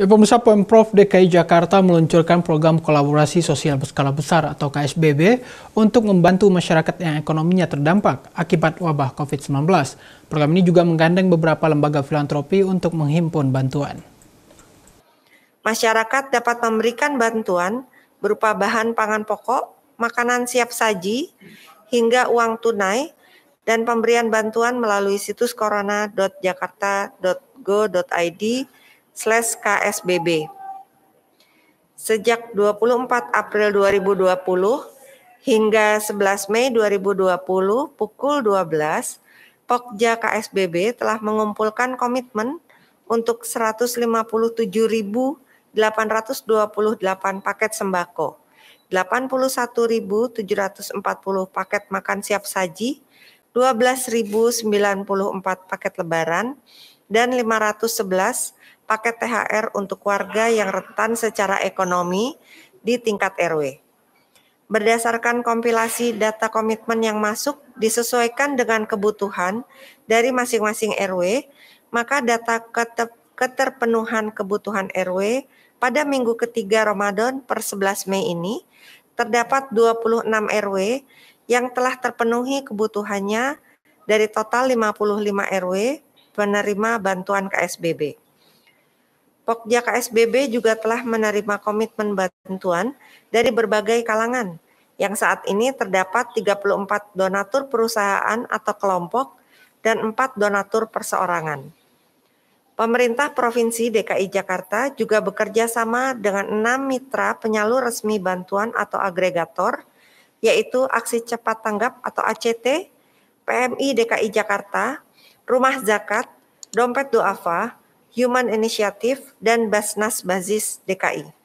Ya, pemirsa Pemprov DKI Jakarta meluncurkan program kolaborasi sosial berskala besar atau KSBB untuk membantu masyarakat yang ekonominya terdampak akibat wabah COVID-19. Program ini juga menggandeng beberapa lembaga filantropi untuk menghimpun bantuan. Masyarakat dapat memberikan bantuan berupa bahan pangan pokok, makanan siap saji, hingga uang tunai, dan pemberian bantuan melalui situs corona.jakarta.go.id slash KSBB. Sejak 24 April 2020 hingga 11 Mei 2020 pukul 12, Pokja KSBB telah mengumpulkan komitmen untuk 157.828 paket sembako, 81.740 paket makan siap saji, 12.094 paket lebaran, dan 511 paket THR untuk warga yang rentan secara ekonomi di tingkat RW. Berdasarkan kompilasi data komitmen yang masuk disesuaikan dengan kebutuhan dari masing-masing RW, maka data keterpenuhan kebutuhan RW pada minggu ketiga Ramadan per 11 Mei ini terdapat 26 RW yang telah terpenuhi kebutuhannya dari total 55 RW penerima bantuan KSBB. Pokja KSBB juga telah menerima komitmen bantuan dari berbagai kalangan, yang saat ini terdapat 34 donatur perusahaan atau kelompok dan 4 donatur perseorangan. Pemerintah Provinsi DKI Jakarta juga bekerja sama dengan enam mitra penyalur resmi bantuan atau agregator, yaitu Aksi Cepat Tanggap atau ACT, PMI DKI Jakarta, Rumah Zakat, Dompet Duafa, Human Initiative, dan Basnas Basis DKI.